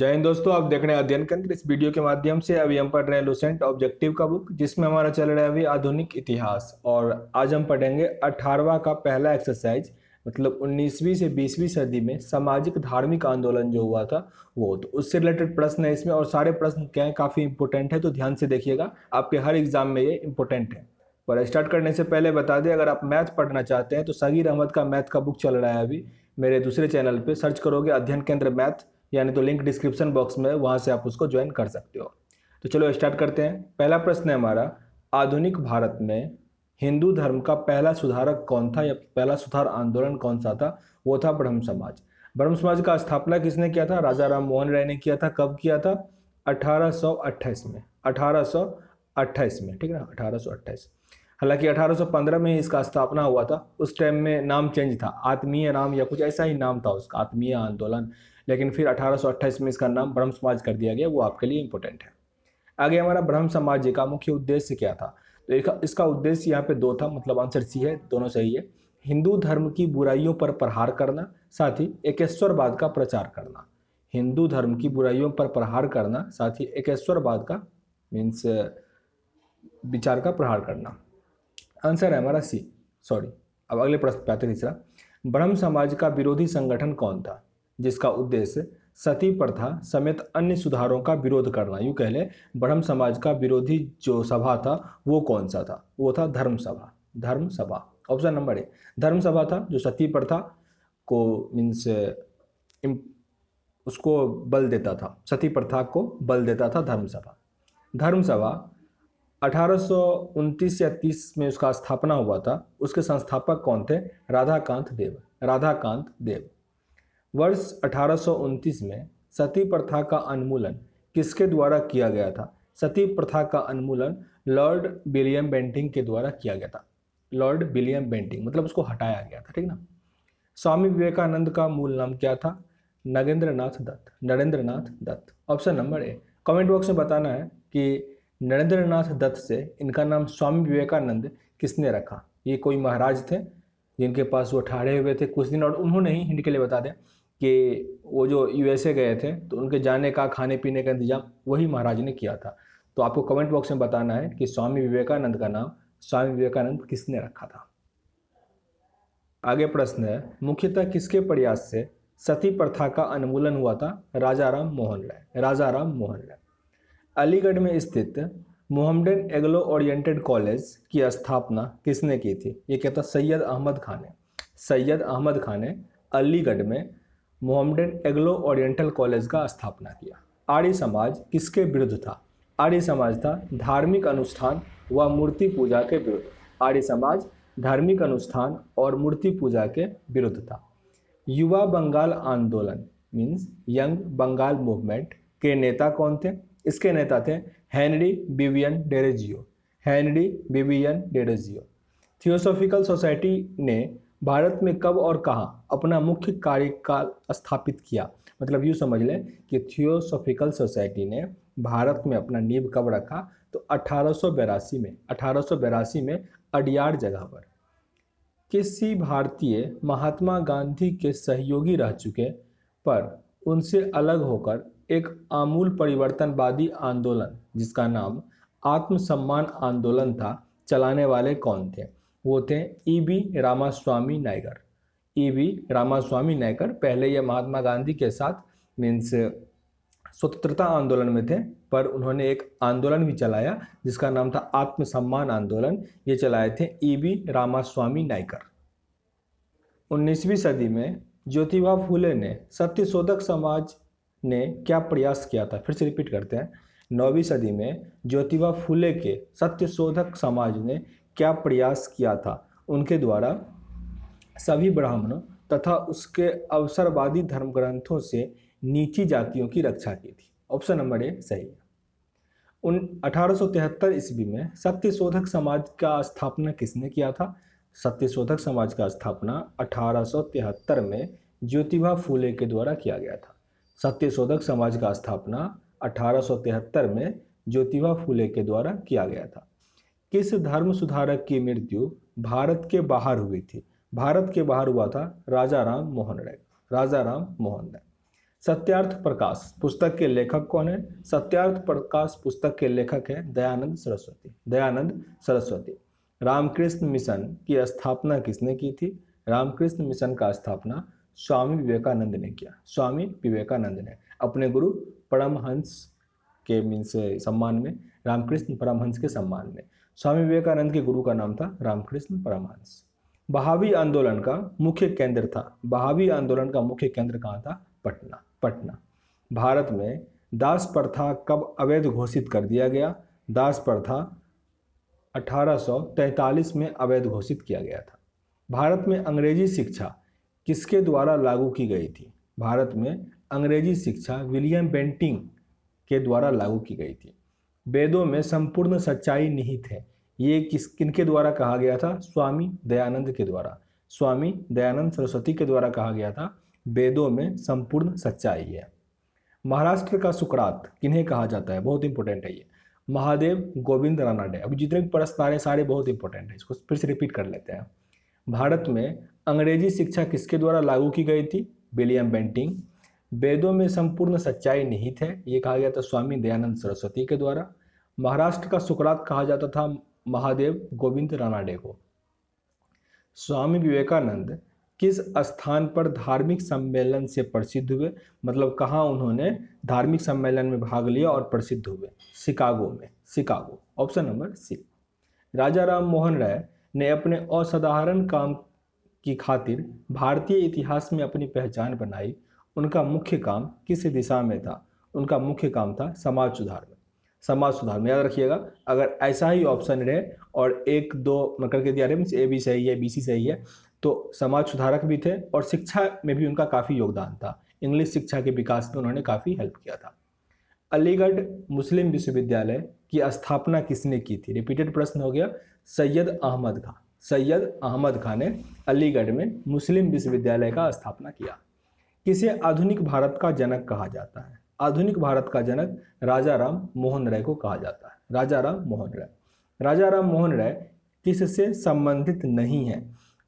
जय हिंद दोस्तों आप देख रहे हैं अध्ययन केंद्र इस वीडियो के माध्यम से अभी हम पढ़ रहे हैं लुसेंट ऑब्जेक्टिव का बुक जिसमें हमारा चल रहा है अभी आधुनिक इतिहास और आज हम पढ़ेंगे अठारवा का पहला एक्सरसाइज मतलब 19वीं से 20वीं सदी में सामाजिक धार्मिक आंदोलन जो हुआ था वो तो उससे रिलेटेड प्रश्न है इसमें और सारे प्रश्न क्या है काफ़ी इंपॉर्टेंट है तो ध्यान से देखिएगा आपके हर एग्जाम में ये इंपॉर्टेंट है पर स्टार्ट करने से पहले बता दें अगर आप मैथ पढ़ना चाहते हैं तो सगीर अहमद का मैथ का बुक चल रहा है अभी मेरे दूसरे चैनल पर सर्च करोगे अध्ययन केंद्र मैथ यानी तो लिंक डिस्क्रिप्शन बॉक्स में वहाँ से आप उसको ज्वाइन कर सकते हो तो चलो स्टार्ट करते हैं पहला प्रश्न है हमारा आधुनिक भारत में हिंदू धर्म का पहला सुधारक कौन था या पहला सुधार आंदोलन कौन सा था वो था ब्रह्म समाज ब्रह्म समाज का स्थापना किसने किया था राजा राम मोहन राय ने किया था कब किया था अठारह में अठारह में ठीक है ना हालांकि 1815 में इसका स्थापना हुआ था उस टाइम में नाम चेंज था आत्मीय नाम या कुछ ऐसा ही नाम था उसका आत्मीय आंदोलन लेकिन फिर अठारह में इसका नाम ब्रह्म समाज कर दिया गया वो आपके लिए इंपॉर्टेंट है आगे हमारा ब्रह्म समाज का मुख्य उद्देश्य क्या था तो इसका उद्देश्य यहाँ पे दो था मतलब आंसर सी है दोनों सही है हिंदू धर्म की बुराइयों पर प्रहार करना साथ ही एकेश्वरवाद का प्रचार करना हिंदू धर्म की बुराइयों पर प्रहार करना साथ ही एकेश्वरवाद का मीन्स विचार का प्रहार करना आंसर है हमारा सी सॉरी अब अगले प्रश्न पे आते तीसरा ब्रह्म समाज का विरोधी संगठन कौन था जिसका उद्देश्य सती प्रथा समेत अन्य सुधारों का विरोध करना यूँ कह लें ब्रह्म समाज का विरोधी जो सभा था वो कौन सा था वो था धर्म सभा धर्म सभा ऑप्शन नंबर ए धर्म सभा था जो सती प्रथा को मीन्स उसको बल देता था सती प्रथा को बल देता था धर्म सभा धर्म सभा अठारह या तीस में उसका स्थापना हुआ था उसके संस्थापक कौन थे राधाकांत देव राधाकांत देव वर्ष अठारह में सती प्रथा का अनमूलन किसके द्वारा किया गया था सती प्रथा का अनमूलन लॉर्ड विलियम बेंटिंग के द्वारा किया गया था लॉर्ड विलियम बेंटिंग मतलब उसको हटाया गया था ठीक ना स्वामी विवेकानंद का मूल नाम क्या था Nagendra Nath Dutt Narendra Nath Dutt option number A comment box में बताना है कि नरेंद्र नाथ दत्त से इनका नाम स्वामी विवेकानंद किसने रखा ये कोई महाराज थे जिनके पास वो ठहरे हुए थे कुछ दिन और उन्होंने ही हिंट के लिए बता दें कि वो जो यूएसए गए थे तो उनके जाने का खाने पीने का इंतजाम वही महाराज ने किया था तो आपको कमेंट बॉक्स में बताना है कि स्वामी विवेकानंद का नाम स्वामी विवेकानंद किसने रखा था आगे प्रश्न है मुख्यतः किसके प्रयास से सती प्रथा का अनुमूलन हुआ था राजा राम मोहन राय राजा राम मोहन राय अलीगढ़ में स्थित मोहम्मडन एग्लो ओरिएंटेड कॉलेज की स्थापना किसने की थी ये कहता सैयद अहमद खान ने सैयद अहमद खान ने अलीगढ़ में मोहम्मडन एग्लो ओरिएंटल कॉलेज का स्थापना किया आर्य समाज किसके विरुद्ध था आर्य समाज था धार्मिक अनुष्ठान व मूर्ति पूजा के विरुद्ध आर्य समाज धार्मिक अनुष्ठान और मूर्ति पूजा के विरुद्ध था युवा बंगाल आंदोलन मीन्स यंग बंगाल मूवमेंट के नेता कौन थे इसके नेता थे Henry Vivian Derozio Henry Vivian Derozio theosophical society ने भारत में कब और कहाँ अपना मुख्य कार्यकाल स्थापित किया मतलब यूँ समझ लें कि थियोसोफिकल सोसाइटी ने भारत में अपना नींव कब रखा तो अठारह में अठारह में अडियार जगह पर किसी भारतीय महात्मा गांधी के सहयोगी रह चुके पर उनसे अलग होकर एक आमूल परिवर्तनवादी आंदोलन जिसका नाम आत्मसम्मान आंदोलन था चलाने वाले कौन थे वो थे E B Ramaswamy Naicker E B Ramaswamy Naicker पहले ये महात्मा गांधी के साथ मीन्स स्वतंत्रता आंदोलन में थे पर उन्होंने एक आंदोलन भी चलाया जिसका नाम था आत्मसम्मान आंदोलन ये चलाए थे ई बी रामास्वामी नायकर उन्नीसवीं सदी में ज्योतिबा फूले ने सत्य शोधक समाज ने क्या प्रयास किया था फिर से रिपीट करते हैं नौवीं सदी में ज्योतिबा फूले के सत्य शोधक समाज ने क्या प्रयास किया था उनके द्वारा सभी ब्राह्मणों तथा उसके अवसरवादी धर्म ग्रंथों से नीची जातियों की रक्षा की थी ऑप्शन नंबर ए सही है उन अठारह ईस्वी में सत्यशोधक समाज का स्थापना किसने किया था सत्यशोधक समाज का स्थापना अठारह में ज्योतिभा फूले के द्वारा किया गया था सत्यशोधक समाज का स्थापना अठारह में ज्योतिभा फूले के द्वारा किया गया था किस धर्म सुधारक की मृत्यु भारत के बाहर हुई थी भारत के बाहर हुआ था राजा राम मोहन राय राजा राम मोहन राय सत्यार्थ प्रकाश पुस्तक के लेखक कौन है सत्यार्थ प्रकाश पुस्तक के लेखक है दयानंद सरस्वती दयानंद सरस्वती रामकृष्ण मिशन की स्थापना किसने की थी रामकृष्ण मिशन का स्थापना स्वामी विवेकानंद ने किया स्वामी विवेकानंद ने अपने गुरु परमहंस के मीन से सम्मान में रामकृष्ण परमहंस के सम्मान में स्वामी विवेकानंद के गुरु का नाम था रामकृष्ण परमहंस बहावी आंदोलन का मुख्य केंद्र था बहावी आंदोलन का मुख्य केंद्र कहाँ था पटना पटना भारत में दास प्रथा कब अवैध घोषित कर दिया गया दास प्रथा 1843 में अवैध घोषित किया गया था भारत में अंग्रेजी शिक्षा किसके द्वारा लागू की गई थी भारत में अंग्रेजी शिक्षा विलियम बेंटिंग के द्वारा लागू की गई थी वेदों में संपूर्ण सच्चाई निहित है ये किस किनके द्वारा कहा गया था स्वामी दयानंद के द्वारा स्वामी दयानंद सरस्वती के द्वारा कहा गया था वेदों में संपूर्ण सच्चाई है महाराष्ट्र का सुकरात किन्हें कहा जाता है बहुत इंपॉर्टेंट है ये महादेव गोविंद रानाडे अब जितने भी प्रश्न आ रहे हैं सारे बहुत इंपॉर्टेंट है इसको फिर से रिपीट कर लेते हैं भारत में अंग्रेजी शिक्षा किसके द्वारा लागू की गई थी विलियम बेंटिंग वेदों में संपूर्ण सच्चाई निहित है ये कहा गया था स्वामी दयानंद सरस्वती के द्वारा महाराष्ट्र का सुकरात कहा जाता था महादेव गोविंद रानाडे को स्वामी विवेकानंद किस स्थान पर धार्मिक सम्मेलन से प्रसिद्ध हुए मतलब कहाँ उन्होंने धार्मिक सम्मेलन में भाग लिया और प्रसिद्ध हुए शिकागो में Chicago option number C Raja Ram Mohan Roy ने अपने असाधारण काम की खातिर भारतीय इतिहास में अपनी पहचान बनाई उनका मुख्य काम किस दिशा में था उनका मुख्य काम था समाज सुधार में समाज सुधार में याद रखिएगा अगर ऐसा ही ऑप्शन रहे और एक दो मकर करके दिया रहे ए बी सही है बी सी सही है तो समाज सुधारक भी थे और शिक्षा में भी उनका काफ़ी योगदान था इंग्लिश शिक्षा के विकास में उन्होंने काफ़ी हेल्प किया था अलीगढ़ मुस्लिम विश्वविद्यालय की स्थापना किसने की थी रिपीटेड प्रश्न हो गया सैयद अहमद खां सैयद अहमद खान ने अलीगढ़ में मुस्लिम विश्वविद्यालय का स्थापना किया किसे आधुनिक भारत का जनक कहा जाता है आधुनिक भारत का जनक राजा राम मोहन राय को कहा जाता है राजा राम मोहन राय राजा राम मोहन राय किससे संबंधित नहीं है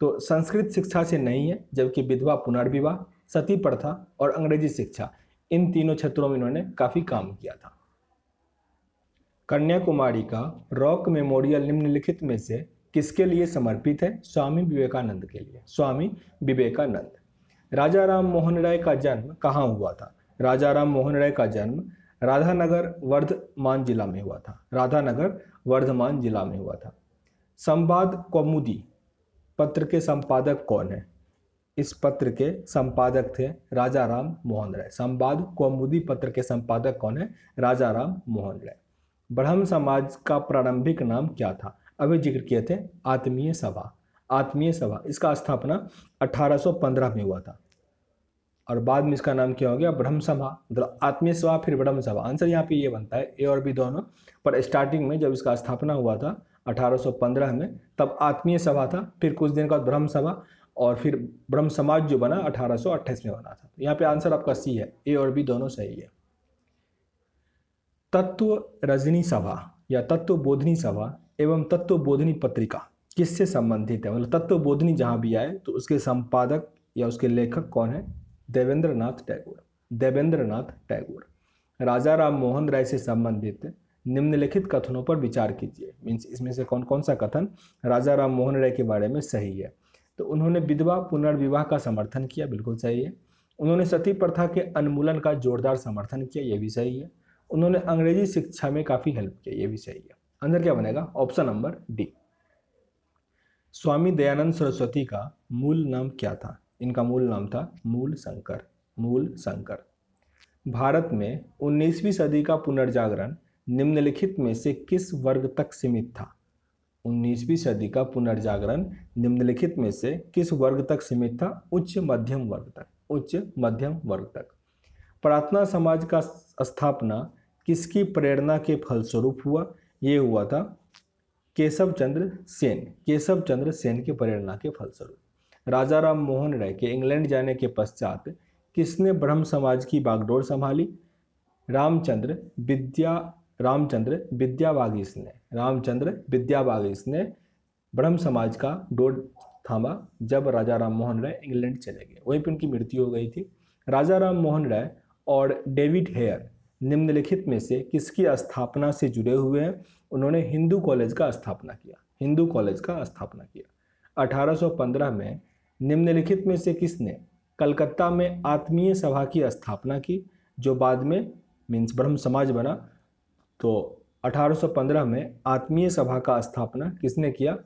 तो संस्कृत शिक्षा से नहीं है जबकि विधवा पुनर्विवाह सती प्रथा और अंग्रेजी शिक्षा इन तीनों क्षेत्रों में इन्होंने काफ़ी काम किया था कन्याकुमारी का रॉक मेमोरियल निम्नलिखित में से किसके लिए समर्पित है स्वामी विवेकानंद के लिए स्वामी विवेकानंद राजा राम मोहन राय का जन्म कहाँ हुआ था राजा राम मोहन राय का जन्म राधानगर वर्धमान जिला में हुआ था राधानगर वर्धमान जिला में हुआ था संवाद कौमुदी पत्र के संपादक कौन है इस पत्र के संपादक थे राजा राम मोहन राय संवाद कौमुदी पत्र के संपादक कौन है राजा राम मोहन राय ब्रह्म समाज का प्रारंभिक नाम क्या था अभी जिक्र किए थे आत्मीय सभा आत्मीय सभा इसका स्थापना 1815 में हुआ था और बाद में इसका नाम क्या हो गया ब्रह्म सभा मतलब आत्मीय सभा फिर ब्रह्म सभा आंसर यहाँ पे ये बनता है ए और बी दोनों पर स्टार्टिंग में जब इसका स्थापना हुआ था 1815 में तब आत्मीय सभा था फिर कुछ दिन के बाद ब्रह्म सभा और फिर ब्रह्म समाज जो बना अठारह में बना था तो यहाँ पे आंसर आपका सी है ए और बी दोनों सही है तत्व रजनी सभा या तत्व बोधनी सभा एवं तत्व बोधनी पत्रिका किससे संबंधित है मतलब तत्व बोधनी जहाँ भी आए तो उसके संपादक या उसके लेखक कौन है देवेंद्र नाथ टैगोर देवेंद्र नाथ टैगोर राजा राम मोहन राय से संबंधित निम्नलिखित कथनों पर विचार कीजिए मीन्स इसमें से कौन कौन सा कथन राजा राम मोहन राय के बारे में सही है तो उन्होंने विधवा पुनर्विवाह का समर्थन किया बिल्कुल सही है उन्होंने सती प्रथा के अनमूलन का जोरदार समर्थन किया ये भी सही है उन्होंने अंग्रेजी शिक्षा में काफ़ी हेल्प किया ये भी सही है अंदर क्या बनेगा option number D Swami Dayanand Saraswati का मूल नाम क्या था इनका मूल नाम था मूल शंकर मूल शंकर भारत में 19वीं सदी का पुनर्जागरण निम्नलिखित में से किस वर्ग तक सीमित था 19वीं सदी का पुनर्जागरण निम्नलिखित में से किस वर्ग तक सीमित था उच्च मध्यम वर्ग तक उच्च मध्यम वर्ग तक प्रार्थना समाज का स्थापना किसकी प्रेरणा के फलस्वरूप हुआ ये हुआ था केशव चंद्र सेन केशव चंद्र सेन की प्रेरणा के फलस्वरूप राजा राम मोहन राय के इंग्लैंड जाने के पश्चात किसने ब्रह्म समाज की बागडोर संभाली रामचंद्र विद्या रामचंद्र विद्यावागीस ने रामचंद्र विद्यावागीस ने ब्रह्म समाज का डोर थामा जब राजा राम मोहन राय इंग्लैंड चले गए वहीं पर उनकी मृत्यु हो गई थी राजा राम मोहन राय और डेविड हेयर निम्नलिखित में से किसकी स्थापना से जुड़े हुए हैं उन्होंने हिंदू कॉलेज का स्थापना किया हिंदू कॉलेज का स्थापना किया 1815 में निम्नलिखित में से किसने कलकत्ता में आत्मीय सभा की स्थापना की जो बाद में मीन्स ब्रह्म समाज बना तो 1815 में आत्मीय सभा का स्थापना किसने किया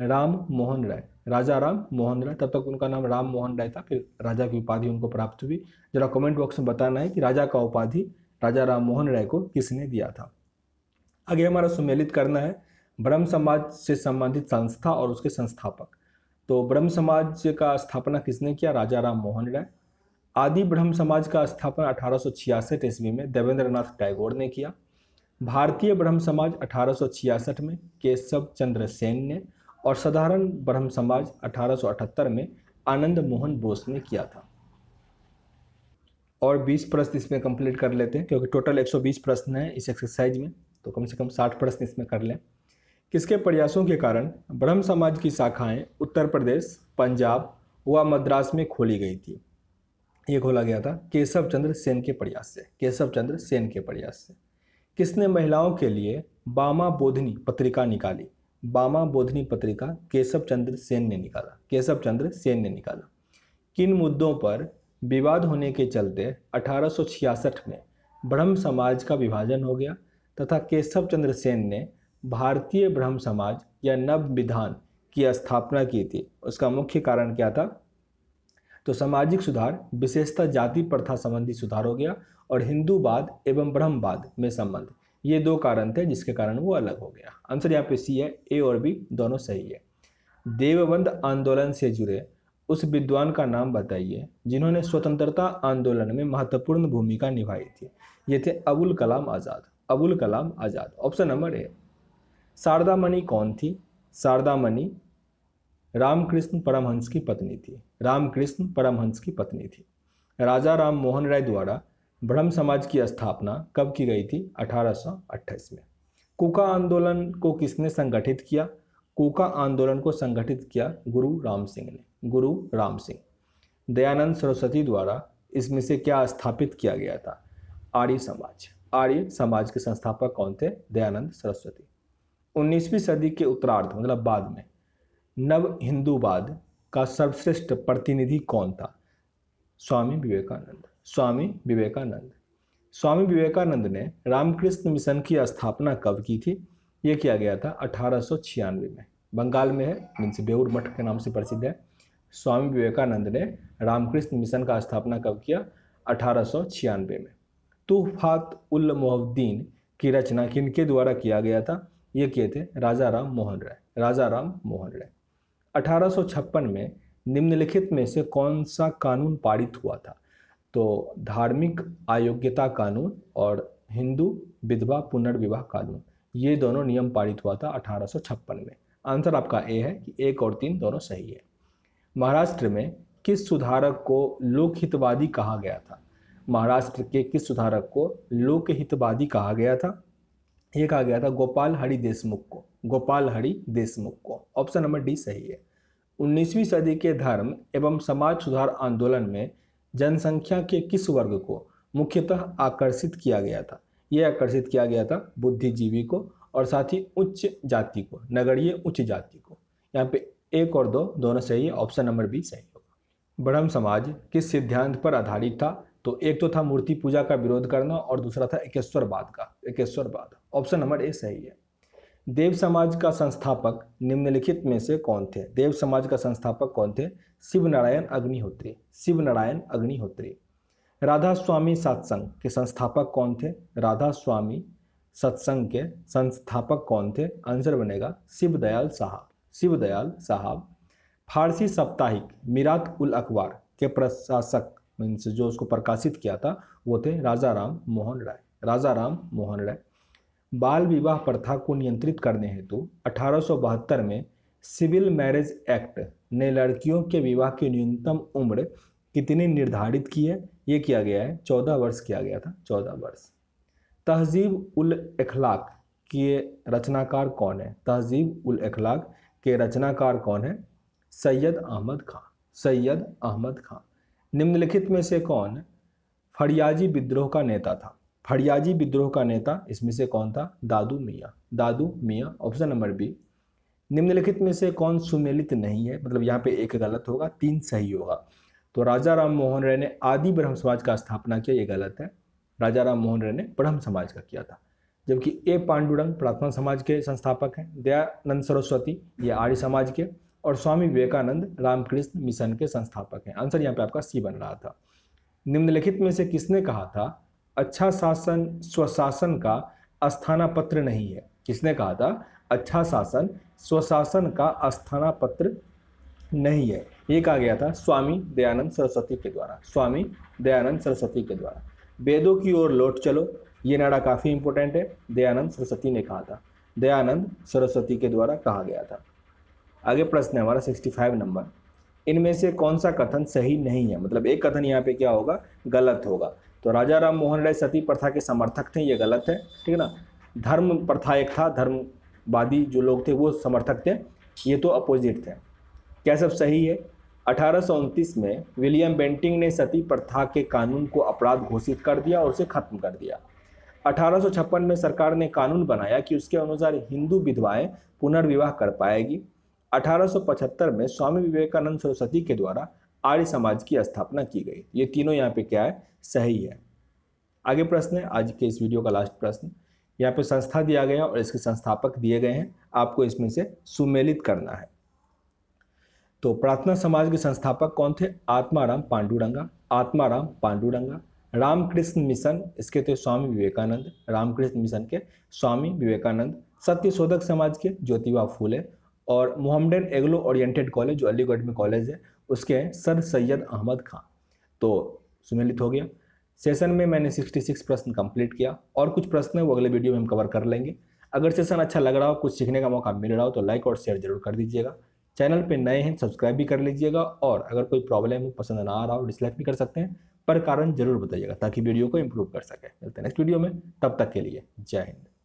राम मोहन राय राजा राम मोहन राय तब तक उनका नाम राम मोहन राय था फिर राजा की उपाधि उनको प्राप्त हुई जरा कमेंट बॉक्स में बताना है कि राजा का उपाधि राजा राम मोहन राय को किसने दिया था आगे हमारा सुमेलित करना है ब्रह्म समाज से संबंधित संस्था और उसके संस्थापक तो ब्रह्म समाज का स्थापना किसने किया राजा राम मोहन राय आदि ब्रह्म समाज का स्थापना अठारह ईस्वी में देवेंद्रनाथ टैगोर ने किया भारतीय ब्रह्म समाज अठारह में केशव चंद्र सेन ने और साधारण ब्रह्म समाज 1878 में आनंद मोहन बोस ने किया था और 20 प्रश्न इसमें कंप्लीट कर लेते हैं क्योंकि टोटल 120 प्रश्न हैं इस एक्सरसाइज में तो कम से कम 60 प्रश्न इसमें कर लें किसके प्रयासों के कारण ब्रह्म समाज की शाखाएं उत्तर प्रदेश पंजाब व मद्रास में खोली गई थी ये खोला गया था केशव चंद्र सेन के प्रयास से केशव चंद्र सेन के प्रयास से किसने महिलाओं के लिए बामा बोधनी पत्रिका निकाली बामा बोधनी पत्रिका केशव चंद्र सेन ने निकाला केशव चंद्र सेन ने निकाला किन मुद्दों पर विवाद होने के चलते 1866 में ब्रह्म समाज का विभाजन हो गया तथा केशव चंद्र सेन ने भारतीय ब्रह्म समाज या नव विधान की स्थापना की थी उसका मुख्य कारण क्या था तो सामाजिक सुधार विशेषता जाति प्रथा संबंधी सुधार हो गया और हिंदूवाद एवं ब्रह्मवाद में संबंध ये दो कारण थे जिसके कारण वो अलग हो गया आंसर यहाँ पे सी है ए और बी दोनों सही है देववंद आंदोलन से जुड़े उस विद्वान का नाम बताइए जिन्होंने स्वतंत्रता आंदोलन में महत्वपूर्ण भूमिका निभाई थी ये थे Abul Kalam Azad Abul Kalam Azad option number A Sharada Mani कौन थी शारदा मणि रामकृष्ण परमहंस की पत्नी थी रामकृष्ण परमहंस की पत्नी थी राजा राम मोहन राय द्वारा ब्रह्म समाज की स्थापना कब की गई थी अठारह में कुका आंदोलन को किसने संगठित किया कोका आंदोलन को संगठित किया गुरु राम सिंह ने गुरु राम सिंह दयानंद सरस्वती द्वारा इसमें से क्या स्थापित किया गया था आर्य समाज आर्य समाज के संस्थापक कौन थे दयानंद सरस्वती 19वीं सदी के उत्तरार्ध मतलब बाद में नव हिंदूवाद का सर्वश्रेष्ठ प्रतिनिधि कौन था स्वामी विवेकानंद स्वामी विवेकानंद स्वामी विवेकानंद ने रामकृष्ण मिशन की स्थापना कब की थी यह किया गया था अठारह में बंगाल में है मीन्स बेउर मठ के नाम से प्रसिद्ध है स्वामी विवेकानंद ने रामकृष्ण मिशन का स्थापना कब किया अठारह में तोहफात उल मोहद्दीन की रचना किनके द्वारा किया गया था ये किए थे राजा राम मोहन राय राजा राम मोहन राय अठारह में निम्नलिखित में से कौन सा कानून पारित हुआ था तो धार्मिक अयोग्यता कानून और हिंदू विधवा पुनर्विवाह कानून ये दोनों नियम पारित हुआ था अठारह में आंसर आपका ए है कि एक और तीन दोनों सही है महाराष्ट्र में किस सुधारक को लोकहितवादी कहा गया था महाराष्ट्र के किस सुधारक को लोकहितवादी कहा गया था ये कहा गया था गोपाल हरि देशमुख को गोपाल हरि देशमुख को ऑप्शन नंबर डी सही है उन्नीसवीं सदी के धर्म एवं समाज सुधार आंदोलन में जनसंख्या के किस वर्ग को मुख्यतः आकर्षित किया गया था यह आकर्षित किया गया था बुद्धिजीवी को और साथ ही उच्च जाति को नगरीय उच्च जाति को यहाँ पे एक और दो दोनों सही है ऑप्शन नंबर बी सही होगा ब्रह्म समाज किस सिद्धांत पर आधारित था तो एक तो था मूर्ति पूजा का विरोध करना और दूसरा था एकेश्वरवाद का एकेश्वरवाद ऑप्शन नंबर ए सही है देव समाज का संस्थापक निम्नलिखित में से कौन थे देव समाज का संस्थापक कौन थे शिव नारायण अग्निहोत्री शिव नारायण अग्निहोत्री राधा स्वामी सत्संग के संस्थापक कौन थे राधा स्वामी सत्संग के संस्थापक कौन थे आंसर बनेगा शिव दयाल साहा शिवदयाल साहब फारसी साप्ताहिक मीरात उल अखबार के प्रशासक मीन्स जो उसको प्रकाशित किया था वो थे राजा राम मोहन राय राजा राम मोहन राय बाल विवाह प्रथा को नियंत्रित करने हेतु अठारह में सिविल मैरिज एक्ट ने लड़कियों के विवाह की न्यूनतम उम्र कितनी निर्धारित की है ये किया गया है चौदह वर्ष किया गया था चौदह वर्ष तहजीब उल अखलाक के रचनाकार कौन है तहजीब उल अखलाक के रचनाकार कौन है सैयद अहमद खान सैयद अहमद खान निम्नलिखित में से कौन फरियाजी विद्रोह का नेता था फरियाजी विद्रोह का नेता इसमें से कौन था दादू मियाँ दादू मियाँ ऑप्शन नंबर बी निम्नलिखित में से कौन सुमेलित नहीं है मतलब यहाँ पे एक गलत होगा तीन सही होगा तो राजा राम मोहन राय ने आदि ब्रह्म समाज का स्थापना किया ये गलत है राजा राम मोहन राय ने ब्रह्म समाज का किया था जबकि ए पांडुरंग प्रार्थना समाज के संस्थापक हैं दयानंद सरस्वती ये आर्य समाज के और स्वामी विवेकानंद रामकृष्ण मिशन के संस्थापक हैं आंसर यहाँ पे आपका सी बन रहा था निम्नलिखित में से किसने कहा था अच्छा शासन स्वशासन का स्थाना पत्र नहीं है किसने कहा था अच्छा शासन स्वशासन का स्थाना पत्र नहीं है ये कहा गया था स्वामी दयानंद सरस्वती के द्वारा स्वामी दयानंद सरस्वती के द्वारा वेदों की ओर लौट चलो ये नारा काफ़ी इंपॉर्टेंट है दयानंद सरस्वती ने कहा था दयानंद सरस्वती के द्वारा कहा गया था आगे प्रश्न है हमारा 65 नंबर इनमें से कौन सा कथन सही नहीं है मतलब एक कथन यहाँ पे क्या होगा गलत होगा तो राजा राम मोहन राय सती प्रथा के समर्थक थे ये गलत है ठीक है ना धर्म प्रथा एक था धर्मवादी जो लोग थे वो समर्थक थे ये तो अपोजिट थे क्या सब सही है अठारह में विलियम बेंटिंग ने सती प्रथा के कानून को अपराध घोषित कर दिया और उसे खत्म कर दिया अठारह में सरकार ने कानून बनाया कि उसके अनुसार हिंदू विधवाएं पुनर्विवाह कर पाएगी 1875 में स्वामी विवेकानंद सरस्वती के द्वारा आर्य समाज की स्थापना की गई ये तीनों यहाँ पे क्या है सही है आगे प्रश्न है आज के इस वीडियो का लास्ट प्रश्न यहाँ पे संस्था दिया गया और इसके संस्थापक दिए गए हैं आपको इसमें से सुमेलित करना है तो प्रार्थना समाज के संस्थापक कौन थे आत्माराम पांडुरंगा आत्माराम पांडुरंगा रामकृष्ण मिशन इसके थे तो स्वामी विवेकानंद रामकृष्ण मिशन के स्वामी विवेकानंद सत्य शोधक समाज के ज्योतिबा फूले और मोहम्मडन एग्लो ओरिएंटेड कॉलेज जो अलीगढ़ में कॉलेज है उसके हैं सर सैयद अहमद खां तो सुमेलित हो गया सेशन में मैंने 66 प्रश्न कंप्लीट किया और कुछ प्रश्न है वो अगले वीडियो में हम कवर कर लेंगे अगर सेशन अच्छा लग रहा हो कुछ सीखने का मौका मिल रहा हो तो लाइक और शेयर जरूर कर दीजिएगा चैनल पर नए हैं सब्सक्राइब भी कर लीजिएगा और अगर कोई प्रॉब्लम हो पसंद ना आ रहा हो डिसलाइक भी कर सकते हैं पर कारण जरूर बताइएगा ताकि वीडियो को इम्प्रूव कर सके मिलते हैं नेक्स्ट वीडियो में तब तक के लिए जय हिंद